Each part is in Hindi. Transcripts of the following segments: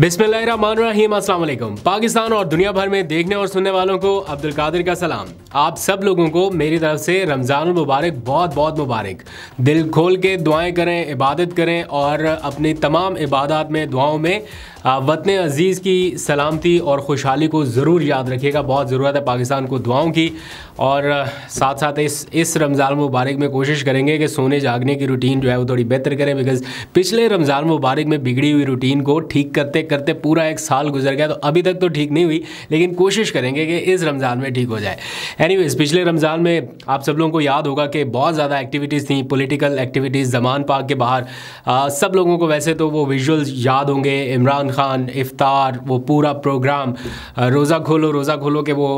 बिस्मिल्लाहिर्रहमानिर्रहीम अस्सलाम वालेकुम पाकिस्तान और दुनिया भर में देखने और सुनने वालों को अब्दुल कादिर का सलाम आप सब लोगों को मेरी तरफ से रमज़ान मुबारक बहुत बहुत मुबारक दिल खोल के दुआएं करें इबादत करें और अपनी तमाम इबादत में दुआओं में वतन अज़ीज़ की सलामती और खुशहाली को ज़रूर याद रखिएगा बहुत ज़रूरत है पाकिस्तान को दुआओं की और साथ साथ इस इस रमज़ान मुबारक में कोशिश करेंगे कि सोने जागने की रूटीन जो है वो थोड़ी बेहतर करें बिकॉज़ पिछले रमज़ान मुबारक में बिगड़ी हुई रूटीन को ठीक करते करते पूरा एक साल गुजर गया तो अभी तक तो ठीक नहीं हुई लेकिन कोशिश करेंगे कि इस रमज़ान में ठीक हो जाए एनी पिछले रमज़ान में आप सब लोगों को याद होगा कि बहुत ज़्यादा एक्टिविटीज़ थी पोलिटिकल एक्टिविटीज़ जमान पाक के बाहर सब लोगों को वैसे तो वो विजुअल्स याद होंगे इमरान खान इफ्तार वो पूरा प्रोग्राम रोज़ा खोलो रोज़ा खोलो के वो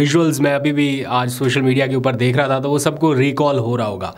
विजुअल्स मैं अभी भी आज सोशल मीडिया के ऊपर देख रहा था तो वो सबको रिकॉल हो रहा होगा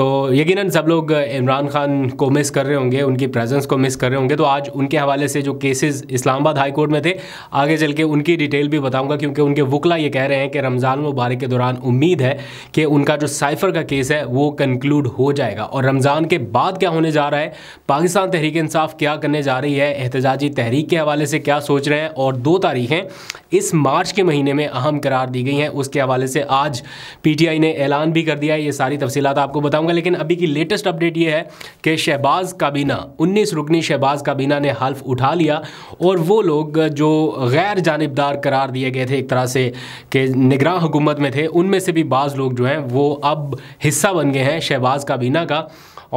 तो यकीन सब लोग इमरान खान को मिस कर रहे होंगे उनकी प्रेजेंस को मिस कर रहे होंगे तो आज उनके हवाले से जो के केसेस इस्लामाबाद हाई कोर्ट में थे आगे चल के उनकी डिटेल भी बताऊंगा क्योंकि उनके वकला ये कह रहे हैं कि रमज़ान मुबारक के दौरान उम्मीद है कि उनका जो साइफर का केस है वो कंक्लूड हो जाएगा और रमज़ान के बाद क्या होने जा रहा है पाकिस्तान तहरीक इंसाफ क्या करने जा रही है एहतजाजी तहरीक के हवाले से क्या सोच रहे हैं और दो तारीखें इस मार्च के महीने में अहम करार दी गई हैं उसके हवाले से आज पी ने ऐलान भी कर दिया है ये सारी तफसीत आपको बताऊंगा लेकिन अभी की लेटेस्ट अपडेट ये है कि शहबाज काबीना उन्नीस रुकनी शहबाज काबीना ने हल्फ उठा लिया दिया और वो लोग जो गैर जानबदार करार दिए गए थे एक तरह से कि निगरान हुकूमत में थे उनमें से भी बाज़ लोग जो हैं वो अब हिस्सा बन गए हैं शहबाज काबीना का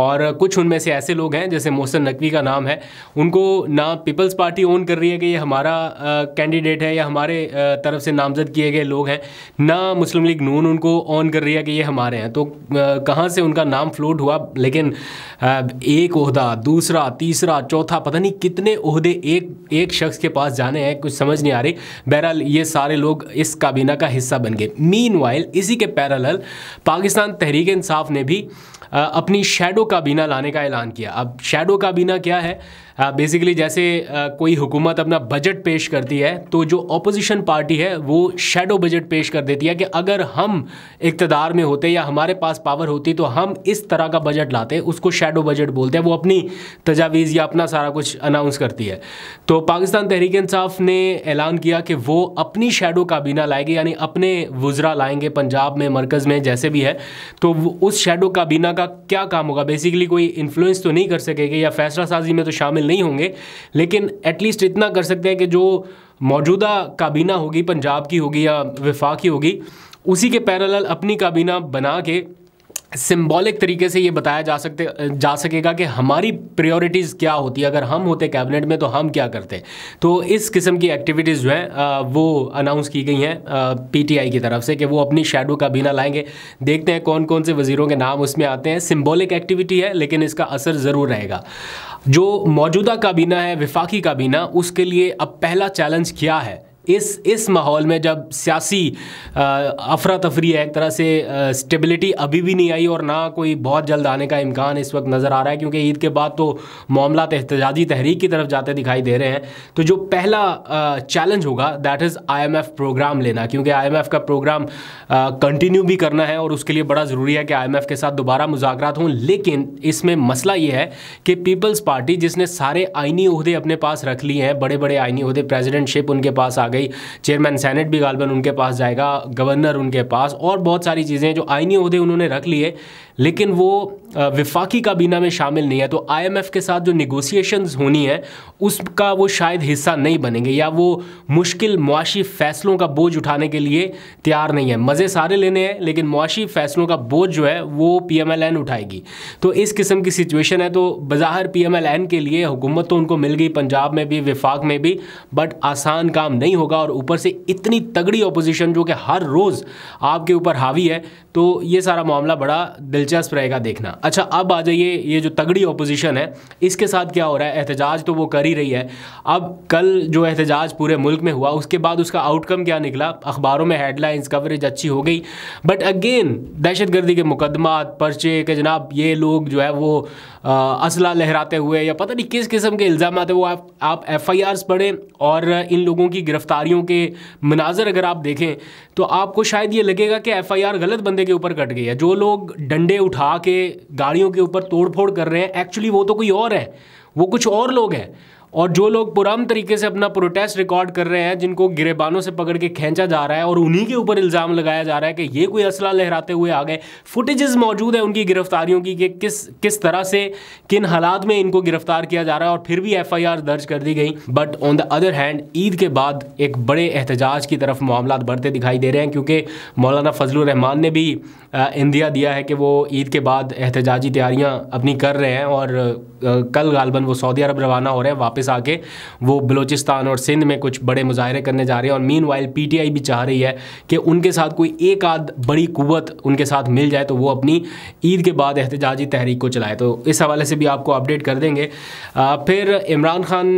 और कुछ उनमें से ऐसे लोग हैं जैसे मोहसन नकवी का नाम है उनको ना पीपल्स पार्टी ओन कर रही है कि ये हमारा कैंडिडेट है या हमारे तरफ से नामजद किए गए लोग हैं ना मुस्लिम लीग नून उनको ऑन कर रही है कि ये हमारे हैं तो कहाँ से उनका नाम फ्लोट हुआ लेकिन एक अहदा दूसरा तीसरा चौथा पता नहीं कितने अहदे एक एक शख्स के पास जाने हैं कुछ समझ नहीं आ रही बहरहाल ये सारे लोग इस काबीना का हिस्सा बन गए मीन इसी के पैरल पाकिस्तान तहरीक इंसाफ ने भी अपनी शेडो काबीना लाने का ऐलान किया अब शेडो काबीना क्या है बेसिकली uh, जैसे uh, कोई हुकूमत अपना बजट पेश करती है तो जो अपोजिशन पार्टी है वो शेडो बजट पेश कर देती है कि अगर हम इकतदार में होते या हमारे पास पावर होती तो हम इस तरह का बजट लाते उसको शेडो बजट बोलते हैं वो अपनी तजावीज़ या अपना सारा कुछ अनाउंस करती है तो पाकिस्तान तहरीक इंसाफ ने ऐलान किया कि वो अपनी शेडो काबीना लाएगी यानी अपने वज्रा लाएंगे पंजाब में मरकज़ में जैसे भी है तो उस शेडो काबीना का क्या काम होगा बेसिकली कोई इन्फ्लुएंस तो नहीं कर सकेगी या फैसला साजी में तो शामिल शामिल नहीं होंगे लेकिन एटलीस्ट इतना कर सकते हैं कि जो मौजूदा काबीना होगी पंजाब की होगी या विफाक की होगी उसी के पैरल अपनी काबीना बना के सिंबॉलिक तरीके से ये बताया जा सकते जा सकेगा कि हमारी प्रायोरिटीज़ क्या होती है अगर हम होते कैबिनेट में तो हम क्या करते तो इस किस्म की एक्टिविटीज़ जो हैं वो अनाउंस की गई हैं पीटीआई की तरफ से कि वो अपनी शेडो का बीना लाएंगे देखते हैं कौन कौन से वज़ीरों के नाम उसमें आते हैं सिम्बॉलिक एक्टिविटी है लेकिन इसका असर ज़रूर रहेगा जो मौजूदा काबीना है विफाकी काबीना उसके लिए अब पहला चैलेंज क्या है इस इस माहौल में जब सियासी अफरा तफरी है एक तरह से स्टेबिलिटी अभी भी नहीं आई और ना कोई बहुत जल्द आने का इम्कान इस वक्त नज़र आ रहा है क्योंकि ईद के बाद तो मामला एहतजाजी तहरीक की तरफ जाते दिखाई दे रहे हैं तो जो पहला चैलेंज होगा दैट इज़ आईएमएफ प्रोग्राम लेना क्योंकि आईएमएफ का प्रोग्राम कंटिन्यू भी करना है और उसके लिए बड़ा ज़रूरी है कि एफ़ के साथ दोबारा मुजाकर हों लेकिन इसमें मसला ये है कि पीपल्स पार्टी जिसने सारे आइनी अहदे अपने पास रख लिए हैं बड़े बड़े आइनी अहदे प्रेजिडेंटशिप उनके पास आ गई चेयरमैन सेनेट भी गालबन उनके पास जाएगा गवर्नर उनके पास और बहुत सारी चीज़ें जो आईनी अहदे उन्होंने रख लिए लेकिन वो विफाकी काबीना में शामिल नहीं है तो आईएमएफ के साथ जो निगोसिएशंस होनी है उसका वो शायद हिस्सा नहीं बनेंगे या वो मुश्किल मुआशी फैसलों का बोझ उठाने के लिए तैयार नहीं है मज़े सारे लेने हैं लेकिन मुआशी फैसलों का बोझ जो है वो पी उठाएगी तो इस किस्म की सिचुएशन है तो बाहर पी के लिए हुकूमत तो उनको मिल गई पंजाब में भी विफाक में भी बट आसान काम नहीं होगा और ऊपर से इतनी तगड़ी अपोजिशन जो कि हर रोज़ आपके ऊपर हावी है तो ये सारा मामला बड़ा दिल दिलचस्प रहेगा देखना अच्छा अब आ जाइए ये जो तगड़ी अपोजिशन है इसके साथ क्या हो रहा है एहतजाज तो वो कर ही रही है अब कल जो एहतजाज पूरे मुल्क में हुआ उसके बाद उसका आउटकम क्या निकला अखबारों में हेडलाइंस कवरेज अच्छी हो गई बट अगेन दहशत गर्दी के मुकदमा पर्चे के जनाब ये लोग जो है वो असला लहराते हुए या पता नहीं किस किस्म के इल्ज़ाम आते वो आप आप एफ आई आर्स पढ़ें और इन लोगों की गिरफ्तारियों के मनाजर अगर आप देखें तो आपको शायद ये लगेगा कि एफ आई आर गलत बंदे के ऊपर कट गई है जो लोग डंडे उठा के गाड़ियों के ऊपर फोड़ कर रहे हैं एक्चुअली वो तो कोई और है वो कुछ और लोग हैं और जो लोग पुराम तरीके से अपना प्रोटेस्ट रिकॉर्ड कर रहे हैं जिनको गिरेबानों से पकड़ के खींचा जा रहा है और उन्हीं के ऊपर इल्ज़ाम लगाया जा रहा है कि ये कोई असला लहराते हुए आ गए फुटेजेस मौजूद है उनकी गिरफ्तारियों की कि किस किस तरह से किन हालात में इनको गिरफ्तार किया जा रहा है और फिर भी एफ दर्ज कर दी गई but on the other hand Eid के बाद एक बड़े एहतजाज की तरफ मामला बढ़ते दिखाई दे रहे हैं क्योंकि मौलाना फजलरहमान ने भी इंदिया दिया है कि वो ईद के बाद एहतजाजी तैयारियाँ अपनी कर रहे हैं और कल गालबन वो सऊदी अरब रवाना हो रहे हैं वापस आके वो बलोचिस्तान और सिंध में कुछ बड़े मुजाहरे करने जा रहे हैं और मीन वाइल पी भी चाह रही है कि उनके साथ कोई एक आध बड़ी कुत उनके साथ मिल जाए तो वो अपनी ईद के बाद एहतजाजी तहरीक को चलाए तो इस हवाले से भी आपको अपडेट कर देंगे फिर इमरान खान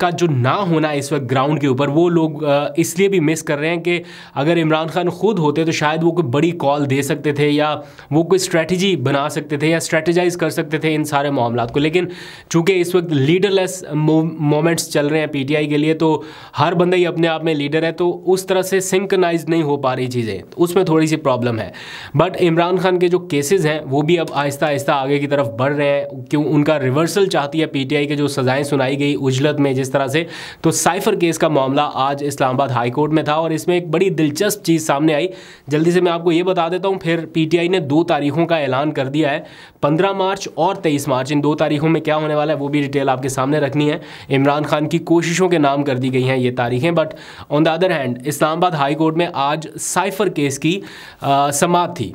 का जो ना होना इस वक्त ग्राउंड के ऊपर वो लोग इसलिए भी मिस कर रहे हैं कि अगर इमरान खान खुद होते तो शायद वो कोई बड़ी कॉल दे सकते सकते थे या वो कोई स्ट्रैटेजी बना सकते थे या स्ट्रैटेजाइज कर सकते थे इन सारे मामला को लेकिन चूंकि इस वक्त लीडरलेस मोमेंट्स चल रहे हैं पीटीआई के लिए तो हर बंदा ही अपने आप में लीडर है तो उस तरह से सिंकनाइज नहीं हो पा रही चीज़ें तो उसमें थोड़ी सी प्रॉब्लम है बट इमरान खान के जो केसेज़ हैं वो भी अब आहिस्ता आहिस्ता आगे की तरफ बढ़ रहे हैं क्यों उनका रिवर्सल चाहती है पीटीआई के जो सज़ाएँ सुनाई गई उजलत में जिस तरह से तो साइफर केस का मामला आज इस्लामाबाद हाईकोर्ट में था और इसमें एक बड़ी दिलचस्प चीज़ सामने आई जल्दी से मैं आपको ये बता देता हूँ फिर आखिर पीटीआई ने दो तारीखों का ऐलान कर दिया है 15 मार्च और 23 मार्च इन दो तारीखों में क्या होने वाला है वो भी डिटेल आपके सामने रखनी है इमरान खान की कोशिशों के नाम कर दी गई हैं ये तारीखें but on the other hand Islamabad high court में आज साइफर केस की समाप्त थी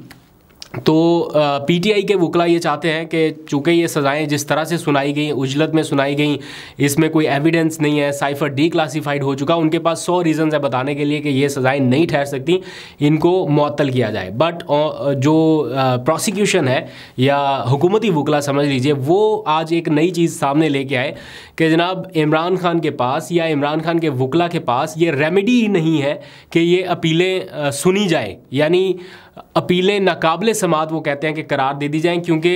तो पीटीआई के वकला ये चाहते हैं कि चूँकि ये सज़ाएं जिस तरह से सुनाई गई उजलत में सुनाई गई इसमें कोई एविडेंस नहीं है साइफर डी क्लासीफाइड हो चुका उनके पास सौ रीज़न्स है बताने के लिए कि ये सज़ाएं नहीं ठहर सकती इनको मअतल किया जाए बट जो प्रोसिक्यूशन है या हुकूमती वकला समझ लीजिए वो आज एक नई चीज़ सामने लेके आए कि जनाब इमरान खान के पास या इमरान खान के वकला के पास ये रेमेडी ही नहीं है कि ये अपीलें सुनी जाए यानी अपीलें नाकबले समात वो कहते हैं कि करार दे दी जाएँ क्योंकि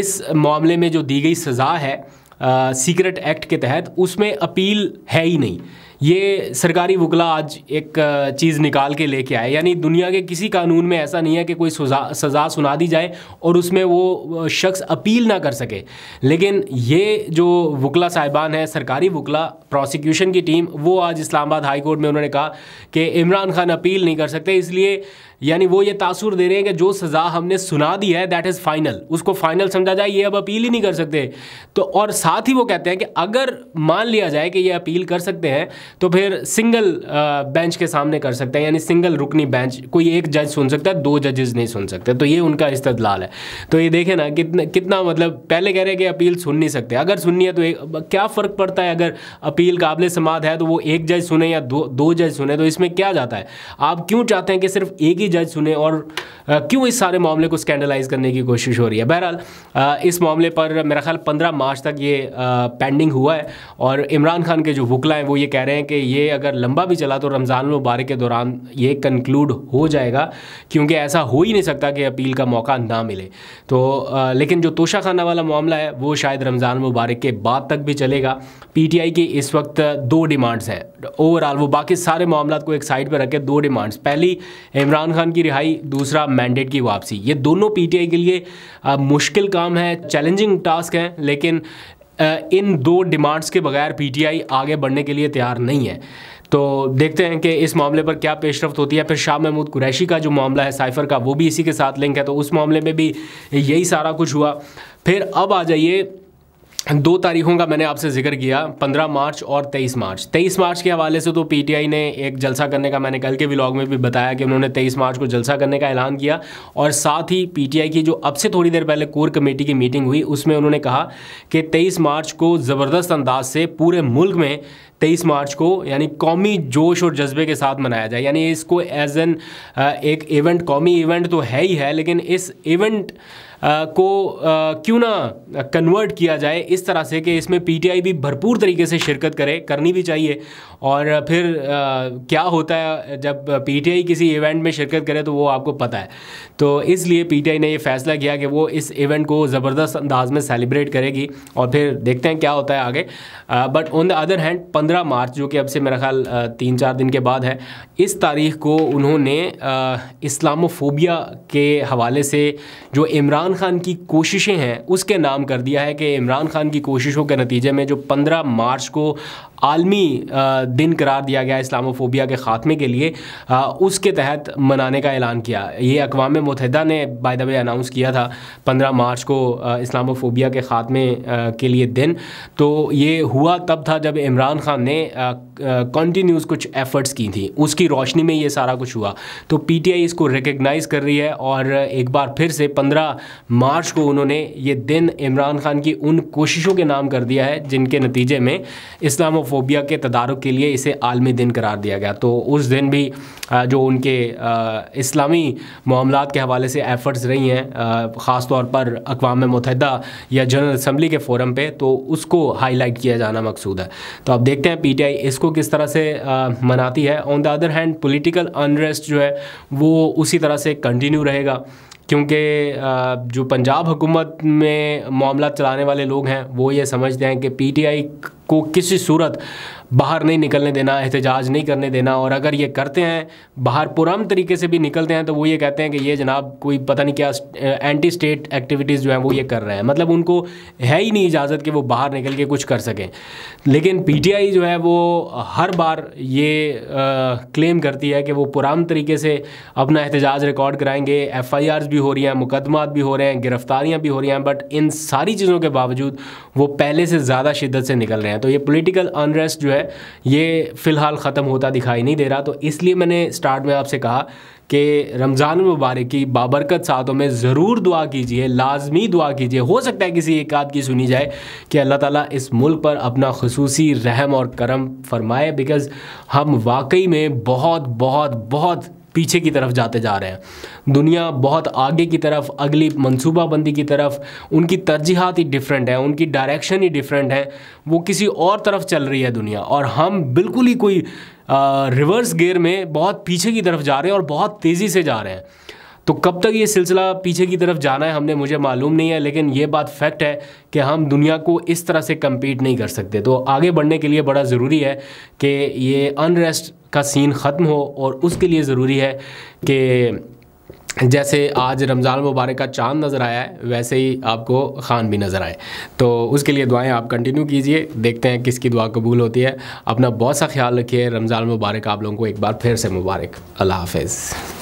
इस मामले में जो दी गई सज़ा है सीक्रेट एक्ट के तहत उसमें अपील है ही नहीं ये सरकारी वकला आज एक चीज़ निकाल के लेके आए यानी दुनिया के किसी कानून में ऐसा नहीं है कि कोई सज़ा सज़ा सुना दी जाए और उसमें वो शख्स अपील ना कर सके लेकिन ये जो वकला साहिबान है सरकारी वकला प्रोसिक्यूशन की टीम वो आज इस्लामाबाद हाई कोर्ट में उन्होंने कहा कि इमरान खान अपील नहीं कर सकते इसलिए यानी वो ये तासुर दे रहे हैं कि जो सज़ा हमने सुना दी है दैट इज़ फाइनल उसको फाइनल समझा जाए ये अब अपील ही नहीं कर सकते तो और साथ ही वो कहते हैं कि अगर मान लिया जाए कि ये अपील कर सकते हैं तो फिर सिंगल बेंच के सामने कर सकते हैं यानी सिंगल रुकनी बेंच कोई एक जज सुन सकता है दो जजेस नहीं सुन सकते तो ये उनका इस्तलाल है तो ये देखें ना कितना कितना मतलब पहले कह रहे हैं कि अपील सुन नहीं सकते अगर सुननी है तो एक, क्या फ़र्क पड़ता है अगर अपील काबिल समाध है तो वो एक जज सुने या दो दो जज सुने तो इसमें क्या जाता है आप क्यों चाहते हैं कि सिर्फ एक ही जज सुने और क्यों इस सारे मामले को स्कैंडलाइज करने की कोशिश हो रही है बहरहाल इस मामले पर मेरा ख्याल पंद्रह मार्च तक ये पेंडिंग हुआ है और इमरान खान के जो वकला हैं वो ये कह रहे हैं कि ये अगर लंबा भी चला तो रमज़ान मुबारक के दौरान ये कंक्लूड हो जाएगा क्योंकि ऐसा हो ही नहीं सकता कि अपील का मौका ना मिले तो लेकिन जो तोशा खाना वाला मामला है वो शायद रमज़ान मुबारक के बाद तक भी चलेगा पीटीआई की इस वक्त दो डिमांड्स हैं ओवरऑल वो बाकी सारे मामला को एक साइड पर रखे दो डिमांड्स पहली इमरान खान खान की रिहाई दूसरा मैंडेट की वापसी ये दोनों पीटीआई के लिए आ, मुश्किल काम है चैलेंजिंग टास्क है लेकिन आ, इन दो डिमांड्स के बगैर पीटीआई आगे बढ़ने के लिए तैयार नहीं है तो देखते हैं कि इस मामले पर क्या पेशरफ होती है फिर शाह महमूद कुरैशी का जो मामला है साइफर का वो भी इसी के साथ लिंक है तो उस मामले में भी यही सारा कुछ हुआ फिर अब आ जाइए दो तारीखों का मैंने आपसे जिक्र किया 15 मार्च और 23 मार्च 23 मार्च के हवाले से तो पीटीआई ने एक जलसा करने का मैंने कल के व्लॉग में भी बताया कि उन्होंने 23 मार्च को जलसा करने का ऐलान किया और साथ ही पीटीआई की जो अब से थोड़ी देर पहले कोर कमेटी की मीटिंग हुई उसमें उन्होंने कहा कि 23 मार्च को ज़बरदस्त अंदाज से पूरे मुल्क में तेईस मार्च को यानी कौमी जोश और जज्बे के साथ मनाया जाए यानी इसको एज एन एक इवेंट कौमी इवेंट तो है ही है लेकिन इस इवेंट को क्यों ना कन्वर्ट किया जाए इस तरह से कि इसमें पीटीआई भी भरपूर तरीके से शिरकत करे करनी भी चाहिए और फिर क्या होता है जब पीटीआई किसी इवेंट में शिरकत करे तो वो आपको पता है तो इसलिए पीटीआई ने ये फैसला किया कि वो इस इवेंट को ज़बरदस्त अंदाज में सेलिब्रेट करेगी और फिर देखते हैं क्या होता है आगे but on the other hand पंद्रह मार्च जो कि अब से मेरा ख्याल तीन चार दिन के बाद है इस तारीख को उन्होंने इस्लामोफोबिया के हवाले से जो इमरान इमरान खान की कोशिशें हैं उसके नाम कर दिया है कि इमरान खान की कोशिशों के नतीजे में जो पंद्रह मार्च को आलमी दिन करार दिया गया इस्लामोफोबिया के ख़ात्मे के लिए उसके तहत मनाने का ऐलान किया ये अकवा मतहदा ने बाय द वे अनाउंस किया था पंद्रह मार्च को इस्लामोफोबिया के ख़ात्मे के लिए दिन तो ये हुआ तब था जब इमरान खान ने कंटिन्यूस कुछ एफ़र्ट्स की थी उसकी रोशनी में ये सारा कुछ हुआ तो आई इसको रिकगनाइज़ कर रही है और एक बार फिर से पंद्रह मार्च को उन्होंने ये दिन इमरान खान की उन कोशिशों के नाम कर दिया है जिनके नतीजे में इस्लाम होमोफोबिया के तदारक के लिए इसे आलमी दिन करार दिया गया तो उस दिन भी जो उनके इस्लामी मामला के हवाले से एफ़र्ट्स रही हैं ख़ास तौर पर अकवा मुतहदा या जनरल असम्बली के फोरम पर तो उसको हाईलाइट किया जाना मकसूद है तो आप देखते हैं पी टी आई इसको किस तरह से मनाती है on the other hand political unrest जो है वो उसी तरह से कंटिन्यू रहेगा क्योंकि जो पंजाब हुकूमत में मामला चलाने वाले लोग हैं वो ये समझते हैं कि पीटीआई को किसी सूरत बाहर नहीं निकलने देना एहतजाज नहीं करने देना और अगर ये करते हैं बाहर पुरम तरीके से भी निकलते हैं तो वो ये कहते हैं कि ये जनाब कोई पता नहीं क्या एंटी स्टेट एक्टिविटीज़ जो हैं वो ये कर रहे हैं मतलब उनको है ही नहीं इजाज़त कि वो बाहर निकल के कुछ कर सकें लेकिन पीटीआई जो है वो हर बार ये आ, क्लेम करती है कि वो पुरान तरीके से अपना एहतजाज रिकॉर्ड कराएंगे एफ़ भी हो रही हैं मुकदमात भी हो रहे हैं गिरफ्तारियाँ भी हो रही हैं बट इन सारी चीज़ों के बावजूद वो पहले से ज़्यादा शिद्दत से निकल रहे हैं तो ये पोलिटिकल अनरेस्ट जो है है ये फ़िलहाल ख़त्म होता दिखाई नहीं दे रहा तो इसलिए मैंने स्टार्ट में आपसे कहा कि रमज़ान मुबारक की बाबरकत सातों में ज़रूर दुआ कीजिए लाजमी दुआ कीजिए हो सकता है किसी एक आध की सुनी जाए कि अल्लाह ताला इस मुल्क पर अपना खसूसी रहम और करम फरमाए बिकॉज़ हम वाकई में बहुत बहुत बहुत पीछे की तरफ जाते जा रहे हैं दुनिया बहुत आगे की तरफ अगली मनसूबाबंदी की तरफ उनकी तरजीहत ही डिफरेंट है उनकी डायरेक्शन ही डिफरेंट है वो किसी और तरफ चल रही है दुनिया और हम बिल्कुल ही कोई रिवर्स गेयर में बहुत पीछे की तरफ जा रहे हैं और बहुत तेज़ी से जा रहे हैं तो कब तक ये सिलसिला पीछे की तरफ जाना है हमने मुझे मालूम नहीं है लेकिन ये बात फैक्ट है कि हम दुनिया को इस तरह से कम्पीट नहीं कर सकते तो आगे बढ़ने के लिए बड़ा ज़रूरी है कि ये अनरेस्ट का सीन ख़त्म हो और उसके लिए ज़रूरी है कि जैसे आज रमज़ान मुबारक का चांद नज़र आया है वैसे ही आपको खान भी नज़र आए तो उसके लिए दुआएं आप कंटिन्यू कीजिए देखते हैं किसकी दुआ कबूल होती है अपना बहुत सा ख्याल रखिए रमज़ान मुबारक आप लोगों को एक बार फिर से मुबारक अल्लाह हाफिज़